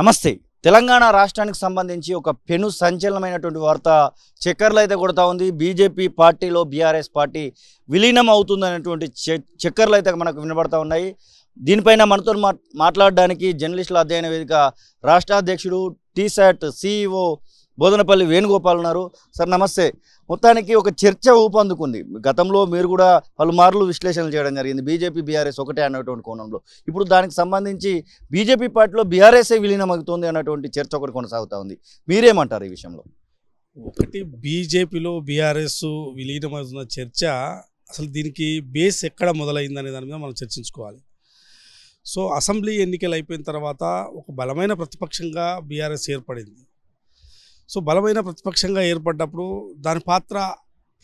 నమస్తే తెలంగాణ రాష్ట్రానికి సంబంధించి ఒక పెను సంచలనమైనటువంటి వార్త చక్కర్లు అయితే కొడతా ఉంది బీజేపీ పార్టీలో బీఆర్ఎస్ పార్టీ విలీనం అవుతుందనేటువంటి చక్కర్లు అయితే మనకు వినబడతా ఉన్నాయి దీనిపైన మనతో మాట్లాడడానికి జర్నలిస్టుల అధ్యయన వేదిక రాష్ట్ర అధ్యక్షుడు టీసాట్ సిఇఓ బోధనపల్లి వేణుగోపాల్ ఉన్నారు సార్ నమస్తే మొత్తానికి ఒక చర్చ ఊపందుకుంది గతంలో మీరు కూడా పలుమార్లు విశ్లేషణలు చేయడం జరిగింది బీజేపీ బీఆర్ఎస్ ఒకటే అన్నటువంటి కోణంలో ఇప్పుడు దానికి సంబంధించి బీజేపీ పార్టీలో బీఆర్ఎస్ఏ విలీనమవుతుంది అన్నటువంటి చర్చ ఒకటి కొనసాగుతూ ఉంది మీరేమంటారు ఈ విషయంలో ఒకటి బీజేపీలో బీఆర్ఎస్ విలీనమవుతున్న చర్చ అసలు దీనికి బేస్ ఎక్కడ మొదలైంది అనే దాని మీద మనం చర్చించుకోవాలి సో అసెంబ్లీ ఎన్నికలు అయిపోయిన తర్వాత ఒక బలమైన ప్రతిపక్షంగా బీఆర్ఎస్ ఏర్పడింది సో బలమైన ప్రతిపక్షంగా ఏర్పడ్డప్పుడు దాని పాత్ర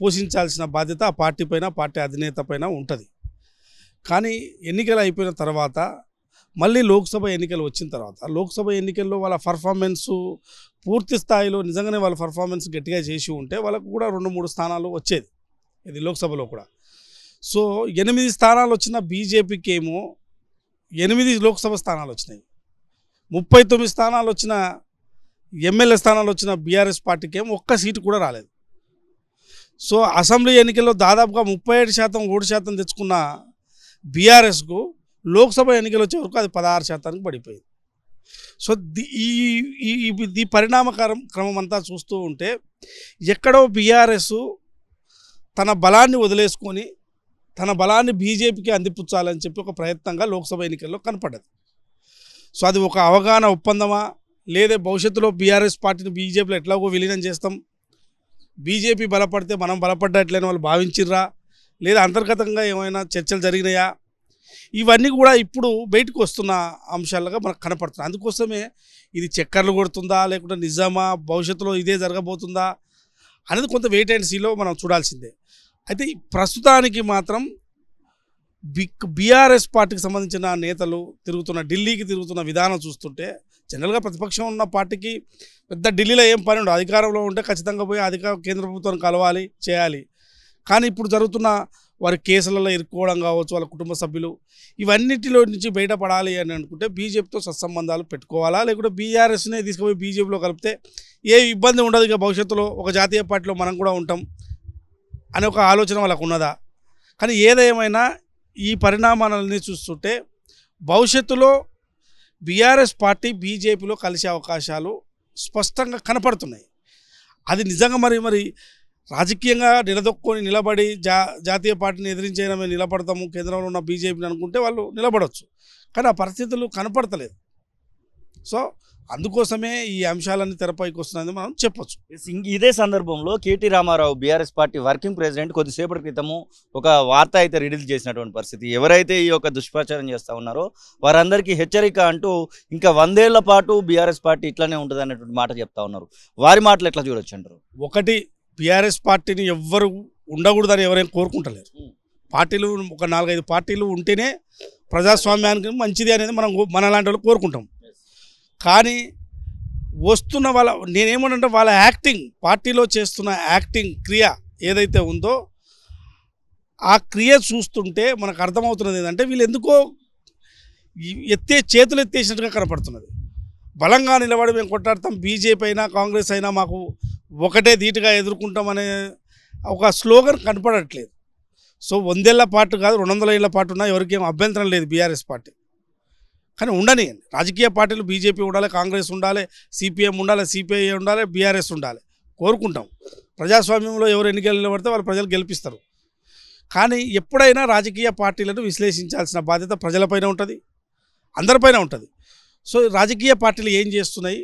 పోషించాల్సిన బాధ్యత ఆ పార్టీ పైన పార్టీ అధినేత పైన ఉంటుంది కానీ ఎన్నికలు అయిపోయిన తర్వాత మళ్ళీ లోక్సభ ఎన్నికలు వచ్చిన తర్వాత లోక్సభ ఎన్నికల్లో వాళ్ళ పర్ఫార్మెన్స్ పూర్తి స్థాయిలో నిజంగానే వాళ్ళ పర్ఫార్మెన్స్ గట్టిగా చేసి ఉంటే వాళ్ళకు కూడా రెండు మూడు స్థానాలు వచ్చేది ఇది లోక్సభలో కూడా సో ఎనిమిది స్థానాలు వచ్చిన బీజేపీకి ఏమో ఎనిమిది లోక్సభ స్థానాలు వచ్చినాయి ముప్పై తొమ్మిది స్థానాలు వచ్చిన ఎమ్మెల్యే స్థానాలు వచ్చిన బీఆర్ఎస్ పార్టీకి ఏం ఒక్క సీటు కూడా రాలేదు సో అసెంబ్లీ ఎన్నికల్లో దాదాపుగా ముప్పై ఏడు శాతం ఓటు శాతం తెచ్చుకున్న బీఆర్ఎస్కు లోక్సభ ఎన్నికలు వచ్చే వరకు అది పదహారు శాతానికి పడిపోయింది సో ఈ ఈ పరిణామకరం క్రమం అంతా చూస్తూ ఉంటే ఎక్కడో బీఆర్ఎస్ తన బలాన్ని వదిలేసుకొని తన బలాన్ని బీజేపీకి అందిపుచ్చాలని చెప్పి ఒక ప్రయత్నంగా లోక్సభ ఎన్నికల్లో కనపడ్డది సో అది ఒక అవగాహన ఒప్పందమా లేదా భవిష్యత్తులో బీఆర్ఎస్ పార్టీని బీజేపీలో ఎట్లాగో విలీనం చేస్తాం బీజేపీ బలపడితే మనం బలపడ్డట్లేని వాళ్ళు భావించిర్రా లేదా అంతర్గతంగా ఏమైనా చర్చలు జరిగినాయా ఇవన్నీ కూడా ఇప్పుడు బయటకు వస్తున్న అంశాలుగా మనకు కనపడుతుంది అందుకోసమే ఇది చక్కర్లు కొడుతుందా లేకుంటే నిజామా భవిష్యత్తులో ఇదే జరగబోతుందా అనేది కొంత వెయిట్ అండ్ సీలో మనం చూడాల్సిందే అయితే ప్రస్తుతానికి మాత్రం బిక్ బీఆర్ఎస్ పార్టీకి సంబంధించిన నేతలు తిరుగుతున్న ఢిల్లీకి తిరుగుతున్న విధానం చూస్తుంటే జనరల్గా ప్రతిపక్షం ఉన్న పార్టీకి పెద్ద ఢిల్లీలో ఏం పని ఉండదు అధికారంలో ఉంటే ఖచ్చితంగా పోయి అధికార కేంద్ర ప్రభుత్వాన్ని కలవాలి చేయాలి కానీ ఇప్పుడు జరుగుతున్న వారి కేసులలో ఇరుక్కోవడం కావచ్చు వాళ్ళ కుటుంబ సభ్యులు ఇవన్నిటిలో నుంచి బయటపడాలి అని అనుకుంటే బీజేపీతో సత్సంబంధాలు పెట్టుకోవాలా లేకుంటే బీఆర్ఎస్నే తీసుకుపోయి బీజేపీలో కలిపితే ఏ ఇబ్బంది ఉండదు ఇక భవిష్యత్తులో ఒక జాతీయ పార్టీలో మనం కూడా ఉంటాం అనే ఒక ఆలోచన వాళ్ళకు ఉన్నదా కానీ ఏదేమైనా ఈ పరిణామాలని చూస్తుంటే భవిష్యత్తులో బీఆర్ఎస్ పార్టీ బీజేపీలో కలిసే అవకాశాలు స్పష్టంగా కనపడుతున్నాయి అది నిజంగా మరి మరి రాజకీయంగా నిలదొక్కుని నిలబడి జా జాతీయ పార్టీని ఎదిరించైనా మేము నిలబడతాము కేంద్రంలో ఉన్న బీజేపీని అనుకుంటే వాళ్ళు నిలబడవచ్చు కానీ ఆ పరిస్థితులు కనపడతలేదు సో అందుకోసమే ఈ అంశాలన్నీ తెరపైకి వస్తుందని మనం చెప్పొచ్చు ఇదే సందర్భంలో KT Ramarao BRS party working president కొద్దిసేపటి క్రితము ఒక వార్త అయితే రిలీజ్ చేసినటువంటి పరిస్థితి ఎవరైతే ఈ యొక్క దుష్ప్రచారం చేస్తూ ఉన్నారో వారందరికీ హెచ్చరిక అంటూ ఇంకా వందేళ్ల పాటు బీఆర్ఎస్ పార్టీ ఇట్లానే ఉంటుంది అనేటువంటి మాట చెప్తా ఉన్నారు వారి మాటలు ఎట్లా చూడొచ్చు అంటారు ఒకటి బీఆర్ఎస్ పార్టీని ఎవ్వరు ఉండకూడదని ఎవరైనా కోరుకుంటలేరు పార్టీలు ఒక నాలుగైదు పార్టీలు ఉంటేనే ప్రజాస్వామ్యానికి మంచిది అనేది మనం మన లాంటి వాళ్ళు కోరుకుంటాం కానీ వస్తున్న వాళ్ళ నేనేమంటే వాళ్ళ యాక్టింగ్ పార్టీలో చేస్తున్న యాక్టింగ్ క్రియ ఏదైతే ఉందో ఆ క్రియ చూస్తుంటే మనకు అర్థమవుతున్నది ఏంటంటే వీళ్ళు ఎందుకో ఎత్తే చేతులు ఎత్తేసినట్టుగా కనపడుతున్నది బలంగా నిలబడి మేము కొట్టాడతాం బీజేపీ అయినా కాంగ్రెస్ అయినా మాకు ఒకటే ధీటుగా ఎదుర్కొంటామనే ఒక స్లోగన్ కనపడట్లేదు సో వందేళ్ల పాటు కాదు రెండు వందల ఏళ్ల పాటు ఉన్నా ఎవరికేం అభ్యంతరం లేదు బీఆర్ఎస్ పార్టీ కానీ ఉండనియండి రాజకీయ పార్టీలు బీజేపీ ఉండాలి కాంగ్రెస్ ఉండాలి సిపిఎం ఉండాలి సిపిఐ ఉండాలి బీఆర్ఎస్ ఉండాలి కోరుకుంటాం ప్రజాస్వామ్యంలో ఎవరు ఎన్నికలు నిలబడితే వాళ్ళు ప్రజలు గెలిపిస్తారు కానీ ఎప్పుడైనా రాజకీయ పార్టీలను విశ్లేషించాల్సిన బాధ్యత ప్రజలపైన ఉంటుంది అందరిపైన ఉంటుంది సో రాజకీయ పార్టీలు ఏం చేస్తున్నాయి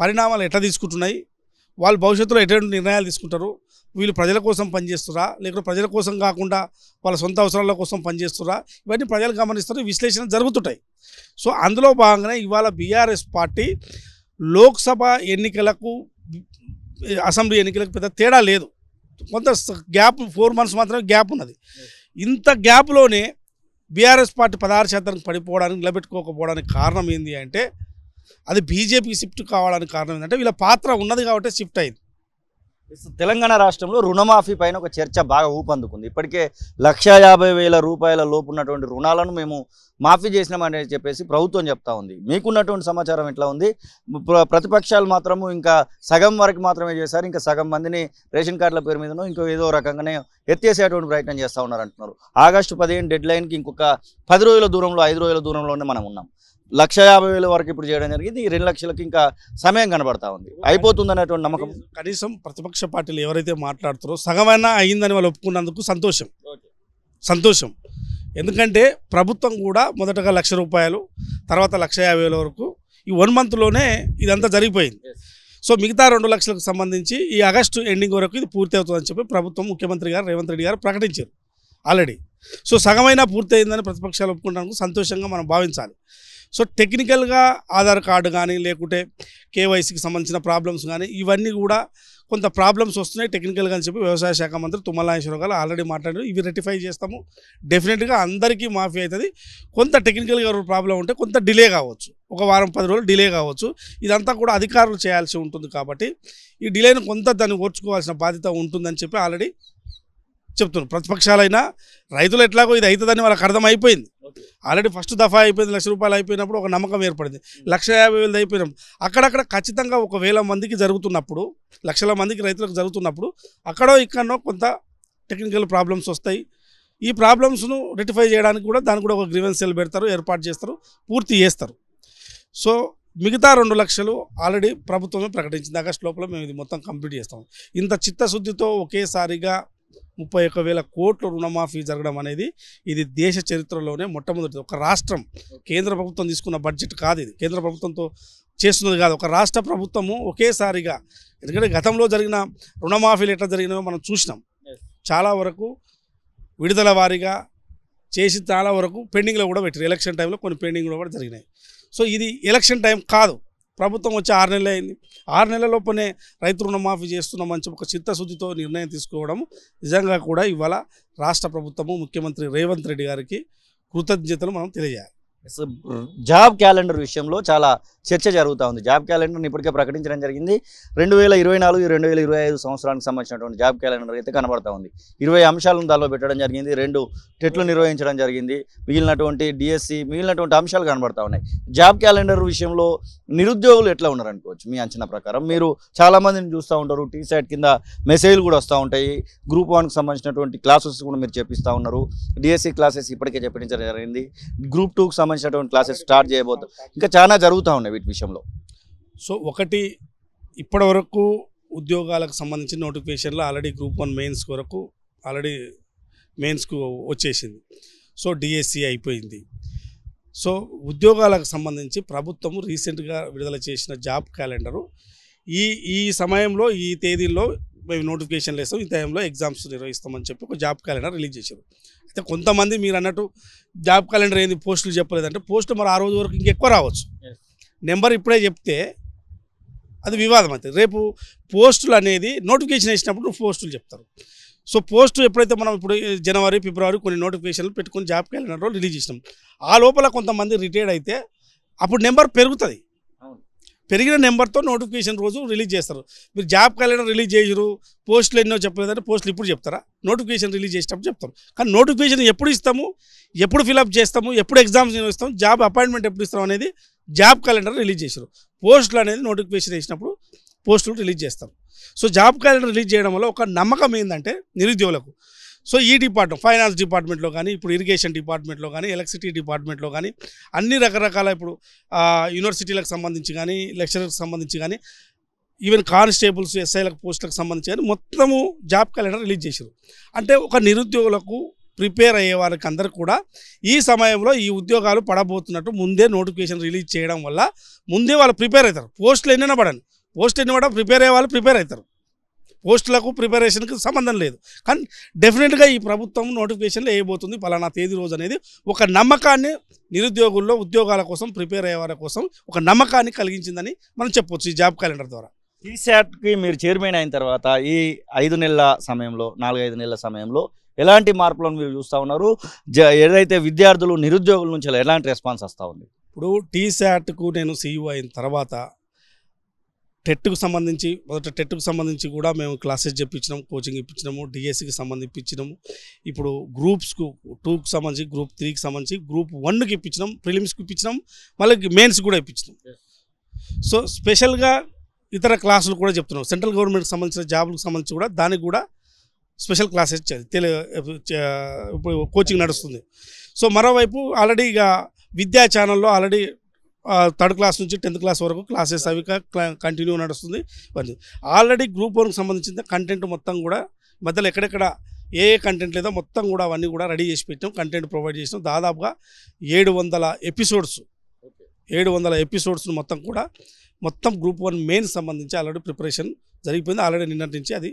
పరిణామాలు ఎట్లా తీసుకుంటున్నాయి వాళ్ళు భవిష్యత్తులో ఎటువంటి నిర్ణయాలు తీసుకుంటారు వీళ్ళు ప్రజల కోసం పనిచేస్తురా లేకుంటే ప్రజల కోసం కాకుండా వాళ్ళ సొంత అవసరాల కోసం పనిచేస్తురా ఇవన్నీ ప్రజలు గమనిస్తారు విశ్లేషణ జరుగుతుంటాయి సో అందులో భాగంగానే ఇవాళ బీఆర్ఎస్ పార్టీ లోక్సభ ఎన్నికలకు అసెంబ్లీ ఎన్నికలకు పెద్ద తేడా లేదు కొంత గ్యాప్ ఫోర్ మంత్స్ మాత్రమే గ్యాప్ ఉన్నది ఇంత గ్యాప్లోనే బీఆర్ఎస్ పార్టీ పదహారు శాతానికి పడిపోవడానికి నిలబెట్టుకోకపోవడానికి కారణం ఏంటి అంటే అది బీజేపీకి షిఫ్ట్ కావడానికి కారణం ఏంటంటే వీళ్ళ పాత్ర ఉన్నది కాబట్టి షిఫ్ట్ అయింది తెలంగాణ రాష్ట్రంలో రుణమాఫీ పైన ఒక చర్చ బాగా ఊపందుకుంది ఇప్పటికే లక్ష యాభై వేల రూపాయల లోపు ఉన్నటువంటి రుణాలను మేము మాఫీ చేసినామని చెప్పేసి ప్రభుత్వం చెప్తా ఉంది మీకున్నటువంటి సమాచారం ఎట్లా ఉంది ప్రతిపక్షాలు మాత్రము ఇంకా సగం వరకు మాత్రమే చేశారు ఇంకా సగం మందిని రేషన్ కార్డుల పేరు మీదనో ఇంకో ఏదో రకంగానే ఎత్తేసేటువంటి ప్రయత్నం చేస్తూ ఉన్నారు అంటున్నారు ఆగస్టు పదిహేను డెడ్ లైన్కి ఇంకొక పది రోజుల దూరంలో ఐదు రోజుల దూరంలోనే మనం ఉన్నాం లక్ష యాభై వేల వరకు ఇప్పుడు చేయడం జరిగింది ఈ రెండు లక్షలకు ఇంకా సమయం కనబడతా ఉంది అయిపోతుంది అనేటువంటి నమ్మకం కనీసం ప్రతిపక్ష పార్టీలు ఎవరైతే మాట్లాడుతారో సగమైనా అయిందని వాళ్ళు ఒప్పుకున్నందుకు సంతోషం సంతోషం ఎందుకంటే ప్రభుత్వం కూడా మొదటగా లక్ష రూపాయలు తర్వాత లక్ష యాభై వేల వరకు ఈ వన్ మంత్లోనే ఇదంతా జరిగిపోయింది సో మిగతా రెండు లక్షలకు సంబంధించి ఈ ఆగస్టు ఎండింగ్ వరకు ఇది పూర్తి అవుతుందని చెప్పి ప్రభుత్వం ముఖ్యమంత్రి గారు రేవంత్ రెడ్డి గారు ప్రకటించారు ఆల్రెడీ సో సగమైనా పూర్తి అయిందని ప్రతిపక్షాలు ఒప్పుకుంటానికి సంతోషంగా మనం భావించాలి సో టెక్నికల్గా ఆధార్ కార్డు కానీ లేకుంటే కేవైసీకి సంబంధించిన ప్రాబ్లమ్స్ కానీ ఇవన్నీ కూడా కొంత ప్రాబ్లమ్స్ వస్తున్నాయి టెక్నికల్గా అని చెప్పి వ్యవసాయ శాఖ మంత్రి తుమ్మలాయేశ్వరరావు గారు ఆల్రెడీ మాట్లాడారు ఇవి రెటిఫై చేస్తాము డెఫినెట్గా అందరికీ మాఫీ అవుతుంది కొంత టెక్నికల్గా ప్రాబ్లం ఉంటే కొంత డిలే కావచ్చు ఒక వారం పది రోజులు డిలే కావచ్చు ఇదంతా కూడా అధికారులు చేయాల్సి ఉంటుంది కాబట్టి ఈ డిలేను కొంత దాన్ని ఓర్చుకోవాల్సిన బాధ్యత ఉంటుందని చెప్పి ఆల్రెడీ చెప్తున్నారు ప్రతిపక్షాలైనా రైతులు ఎట్లాగో ఇది అవుతుందని వాళ్ళకి అర్థమైపోయింది ఆల్రెడీ ఫస్ట్ దఫా అయిపోయింది లక్ష రూపాయలు అయిపోయినప్పుడు ఒక నమ్మకం ఏర్పడింది లక్ష యాభై వేలు అయిపోయినప్పుడు అక్కడక్కడ ఖచ్చితంగా ఒక వేల మందికి జరుగుతున్నప్పుడు లక్షల మందికి రైతులకు జరుగుతున్నప్పుడు అక్కడో ఇక్కడో కొంత టెక్నికల్ ప్రాబ్లమ్స్ వస్తాయి ఈ ప్రాబ్లమ్స్ను రెటిఫై చేయడానికి కూడా దానికి కూడా ఒక గ్రీవెన్స్ సెల్ పెడతారు ఏర్పాటు చేస్తారు పూర్తి చేస్తారు సో మిగతా రెండు లక్షలు ఆల్రెడీ ప్రభుత్వమే ప్రకటించింది ఆగస్టు లోపల మేము ఇది మొత్తం కంప్లీట్ చేస్తాం ఇంత చిత్తశుద్ధితో ఒకేసారిగా ముప్పై ఒక్క వేల కోట్ల రుణమాఫీ జరగడం అనేది ఇది దేశ చరిత్రలోనే మొట్టమొదటిది ఒక రాష్ట్రం కేంద్ర ప్రభుత్వం తీసుకున్న బడ్జెట్ కాదు ఇది కేంద్ర ప్రభుత్వంతో చేస్తున్నది కాదు ఒక రాష్ట్ర ప్రభుత్వము ఒకేసారిగా ఎందుకంటే గతంలో జరిగిన రుణమాఫీలు ఎట్లా జరిగినాయో మనం చూసినాం చాలా వరకు విడుదల వారీగా చేసి చాలా వరకు పెండింగ్లో కూడా పెట్టారు ఎలక్షన్ టైంలో కొన్ని పెండింగ్లో కూడా జరిగినాయి సో ఇది ఎలక్షన్ టైం కాదు ప్రభుత్వం వచ్చి ఆరు నెలలు అయింది ఆరు నెలల లోపలనే రైతు రుణమాఫీ చేస్తున్నామని చెప్పి ఒక చిత్తశుద్ధితో నిర్ణయం తీసుకోవడం నిజంగా కూడా ఇవాళ రాష్ట్ర ప్రభుత్వము ముఖ్యమంత్రి రేవంత్ రెడ్డి గారికి కృతజ్ఞతలు మనం తెలియాలి Hmm. జాబ్ క్యాలెండర్ విషయంలో చాలా చర్చ జరుగుతూ ఉంది జాబ్ క్యాలెండర్ని ఇప్పటికే ప్రకటించడం జరిగింది రెండు వేల ఇరవై నాలుగు రెండు వేల ఇరవై ఐదు సంవత్సరానికి సంబంధించినటువంటి జాబ్ క్యాలెండర్ అయితే కనబడతా ఉంది ఇరవై అంశాలను దానిలో పెట్టడం జరిగింది రెండు టెట్లు నిర్వహించడం జరిగింది మిగిలినటువంటి డిఎస్సి మిగిలినటువంటి అంశాలు కనబడతా ఉన్నాయి జాబ్ క్యాలెండర్ విషయంలో నిరుద్యోగులు ఎట్లా ఉన్నారనుకోవచ్చు మీ అంచనా ప్రకారం మీరు చాలామందిని చూస్తూ ఉంటారు టీ సైట్ కింద మెసేజ్లు కూడా వస్తూ ఉంటాయి గ్రూప్ వన్కి సంబంధించినటువంటి క్లాసెస్ కూడా మీరు చెప్పిస్తూ ఉన్నారు డిఎస్సి క్లాసెస్ ఇప్పటికే చెప్పించడం జరిగింది గ్రూప్ టూకి సంబంధించి సంబంధించినటువంటి క్లాసెస్ స్టార్ట్ చేయబోతాం ఇంకా చాలా జరుగుతూ ఉన్నాయి వీటి విషయంలో సో ఒకటి ఇప్పటి వరకు ఉద్యోగాలకు సంబంధించిన నోటిఫికేషన్లో ఆల్రెడీ గ్రూప్ వన్ మెయిన్స్ వరకు ఆల్రెడీ మెయిన్స్కు వచ్చేసింది సో డిఎస్సి e అయిపోయింది సో ఉద్యోగాలకు సంబంధించి ప్రభుత్వము రీసెంట్గా విడుదల చేసిన జాబ్ క్యాలెండరు ఈ ఈ సమయంలో ఈ తేదీల్లో మేము నోటిఫికేషన్లు వేస్తాం ఈ టైంలో ఎగ్జామ్స్ నిర్వహిస్తామని చెప్పి ఒక జాబ్ క్యాలెండర్ రిలీజ్ చేశారు అయితే కొంతమంది మీరు అన్నట్టు జాబ్ క్యాలెండర్ ఏంది పోస్టులు చెప్పలేదంటే పోస్టులు మరి ఆ రోజు వరకు ఇంకెక్కువ రావచ్చు నెంబర్ ఇప్పుడే చెప్తే అది వివాదం అవుతుంది రేపు పోస్టులు అనేది నోటిఫికేషన్ వేసినప్పుడు పోస్టులు చెప్తారు సో పోస్ట్ ఎప్పుడైతే మనం ఇప్పుడు జనవరి ఫిబ్రవరి కొన్ని నోటిఫికేషన్లు పెట్టుకుని జాబ్ క్యాలెండర్లో రిలీజ్ చేసినాం ఆ లోపల కొంతమంది రిటైర్డ్ అయితే అప్పుడు నెంబర్ పెరుగుతుంది పెరిగిన నెంబర్తో నోటిఫికేషన్ రోజు రిలీజ్ చేస్తారు మీరు జాబ్ క్యాలెండర్ రిలీజ్ చేయరు పోస్టులు ఎన్నో చెప్పలేదంటే పోస్టులు ఇప్పుడు చెప్తారా నోటిఫికేషన్ రిలీజ్ చేసేటప్పుడు చెప్తారు కానీ నోటిఫికేషన్ ఎప్పుడు ఇస్తాము ఎప్పుడు ఫిలప్ చేస్తాము ఎప్పుడు ఎగ్జామ్స్ ఇస్తాం జాబ్ అపాయింట్మెంట్ ఎప్పుడు ఇస్తాం అనేది జాబ్ క్యాలెండర్ రిలీజ్ చేశారు పోస్టులు అనేది నోటిఫికేషన్ వేసినప్పుడు పోస్టులు రిలీజ్ చేస్తాం సో జాబ్ క్యాలెండర్ రిలీజ్ చేయడం వల్ల ఒక నమ్మకం ఏంటంటే నిరుద్యోగులకు సో ఈ డిపార్ట్మెంట్ ఫైనాన్స్ డిపార్ట్మెంట్లో కానీ ఇప్పుడు ఇరిగేషన్ డిపార్ట్మెంట్లో కానీ ఎలక్ట్రిసిటీ డిపార్ట్మెంట్లో కానీ అన్ని రకరకాల ఇప్పుడు యూనివర్సిటీలకు సంబంధించి కానీ లెక్చరర్కి సంబంధించి కానీ ఈవెన్ కానిస్టేబుల్స్ ఎస్ఐలకు పోస్టులకు సంబంధించి కానీ మొత్తము జాబ్ క్యాలెండర్ రిలీజ్ చేశారు అంటే ఒక నిరుద్యోగులకు ప్రిపేర్ అయ్యే వారికి అందరూ కూడా ఈ సమయంలో ఈ ఉద్యోగాలు పడబోతున్నట్టు ముందే నోటిఫికేషన్ రిలీజ్ చేయడం వల్ల ముందే వాళ్ళు ప్రిపేర్ అవుతారు పోస్టులు ఎన్నైనా పడండి పోస్టులు ఎన్ని పడ ప్రిపేర్ అయ్యే వాళ్ళు ప్రిపేర్ అవుతారు పోస్టులకు ప్రిపరేషన్కి సంబంధం లేదు కానీ డెఫినెట్గా ఈ ప్రభుత్వం నోటిఫికేషన్లు వేయబోతుంది పలానా తేదీ రోజు అనేది ఒక నమ్మకాన్ని నిరుద్యోగుల్లో ఉద్యోగాల కోసం ప్రిపేర్ అయ్యే వారి కోసం ఒక నమ్మకాన్ని కలిగించిందని మనం చెప్పొచ్చు ఈ జాబ్ క్యాలెండర్ ద్వారా టీశాట్కి మీరు చైర్మన్ అయిన తర్వాత ఈ ఐదు నెలల సమయంలో నాలుగైదు నెలల సమయంలో ఎలాంటి మార్పులను మీరు చూస్తూ ఉన్నారు ఏదైతే విద్యార్థులు నిరుద్యోగుల నుంచి ఎలాంటి రెస్పాన్స్ వస్తూ ఉంది ఇప్పుడు టీశాట్కు నేను సీఈఓ అయిన తర్వాత టెట్కు సంబంధించి మొదట టెట్కు సంబంధించి కూడా మేము క్లాసెస్ చెప్పించినాం కోచింగ్ ఇప్పించినాము డిఎస్సికి సంబంధించి ఇప్పించినాము ఇప్పుడు గ్రూప్స్కు టూకి సంబంధించి గ్రూప్ త్రీకి సంబంధించి గ్రూప్ వన్కి ఇప్పించినాం ప్రిలిమ్స్కి ఇప్పించినాం మళ్ళీ మెయిన్స్ కూడా ఇప్పించినాం సో స్పెషల్గా ఇతర క్లాసులు కూడా చెప్తున్నాం సెంట్రల్ గవర్నమెంట్కి సంబంధించిన జాబులకు సంబంధించి కూడా దానికి కూడా స్పెషల్ క్లాసెస్ తెలి కోచింగ్ నడుస్తుంది సో మరోవైపు ఆల్రెడీ ఇక విద్యా ఛానల్లో ఆల్రెడీ థర్డ్ క్లాస్ నుంచి టెన్త్ క్లాస్ వరకు క్లాసెస్ అవి కంటిన్యూ నడుస్తుంది ఆల్రెడీ గ్రూప్ వన్కి సంబంధించిన కంటెంట్ మొత్తం కూడా మధ్యలో ఎక్కడెక్కడ ఏ కంటెంట్ లేదో మొత్తం కూడా అవన్నీ కూడా రెడీ చేసి పెట్టాం కంటెంట్ ప్రొవైడ్ చేసినాం దాదాపుగా ఏడు ఎపిసోడ్స్ ఏడు వందల ఎపిసోడ్స్ను మొత్తం కూడా మొత్తం గ్రూప్ వన్ మెయిన్ సంబంధించి ఆల్రెడీ ప్రిపరేషన్ జరిగిపోయింది ఆల్రెడీ నిన్నటి నుంచి అది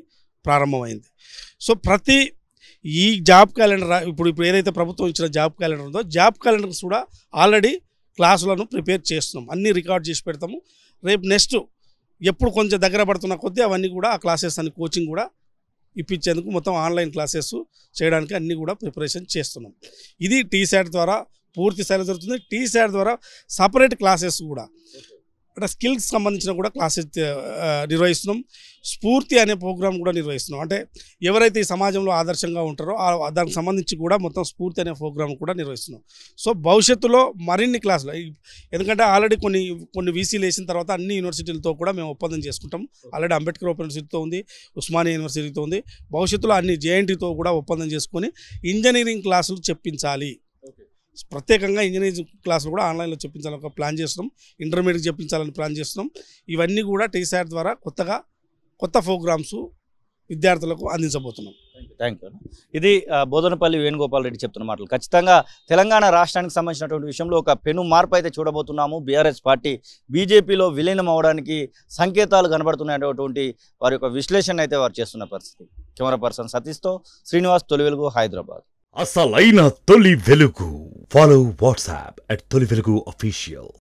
ప్రారంభమైంది సో ప్రతి ఈ జాబ్ క్యాలెండర్ ఇప్పుడు ఇప్పుడు ఏదైతే ప్రభుత్వం ఇచ్చిన జాబ్ క్యాలెండర్ ఉందో జాబ్ క్యాలెండర్స్ కూడా ఆల్రెడీ క్లాసులను ప్రిపేర్ చేస్తున్నాం అన్నీ రికార్డ్ చేసి పెడతాము రేపు నెక్స్ట్ ఎప్పుడు కొంచెం దగ్గర పడుతున్న కొద్దీ అవన్నీ కూడా ఆ క్లాసెస్ అని కోచింగ్ కూడా ఇప్పించేందుకు మొత్తం ఆన్లైన్ క్లాసెస్ చేయడానికి అన్నీ కూడా ప్రిపరేషన్ చేస్తున్నాం ఇది టీ ద్వారా పూర్తి స్థాయిలో జరుగుతుంది టీ ద్వారా సపరేట్ క్లాసెస్ కూడా అక్కడ స్కిల్స్ సంబంధించిన కూడా క్లాసెస్ నిర్వహిస్తున్నాం స్ఫూర్తి అనే ప్రోగ్రామ్ కూడా నిర్వహిస్తున్నాం అంటే ఎవరైతే ఈ సమాజంలో ఆదర్శంగా ఉంటారో దానికి సంబంధించి కూడా మొత్తం స్ఫూర్తి అనే ప్రోగ్రాం కూడా నిర్వహిస్తున్నాం సో భవిష్యత్తులో మరిన్ని క్లాసులు ఎందుకంటే ఆల్రెడీ కొన్ని కొన్ని వీసీలు వేసిన తర్వాత అన్ని యూనివర్సిటీలతో కూడా మేము ఒప్పందం చేసుకుంటాం ఆల్రెడీ అంబేద్కర్ ఓపెన్ యూనివర్సిటీతో ఉంది ఉస్మానియా యూనివర్సిటీతో ఉంది భవిష్యత్తులో అన్ని జేఎన్టీతో కూడా ఒప్పందం చేసుకొని ఇంజనీరింగ్ క్లాసులు చెప్పించాలి ప్రత్యేకంగా ఇంజనీరింగ్ క్లాసులు కూడా ఆన్లైన్లో చెప్పించాలని ఒక ప్లాన్ చేస్తున్నాం ఇంటర్మీడియట్ చెప్పించాలని ప్లాన్ చేస్తున్నాం ఇవన్నీ కూడా టీసీఆర్ ద్వారా కొత్తగా కొత్త ప్రోగ్రామ్స్ విద్యార్థులకు అందించబోతున్నాం థ్యాంక్ యూ ఇది బోధనపల్లి వేణుగోపాల్ రెడ్డి చెప్తున్న మాటలు ఖచ్చితంగా తెలంగాణ రాష్ట్రానికి సంబంధించినటువంటి విషయంలో ఒక పెను మార్పు అయితే చూడబోతున్నాము బీఆర్ఎస్ పార్టీ బీజేపీలో విలీనం అవడానికి సంకేతాలు కనబడుతున్నటువంటి వారి యొక్క విశ్లేషణ అయితే వారు చేస్తున్న పరిస్థితి కెమెరా పర్సన్ సతీష్తో శ్రీనివాస్ తొలివెలుగు హైదరాబాద్ అసలైన తొలి వెలుగు ఫాలో వాట్సాప్ అట్ తొలి వెలుగు అఫీషియల్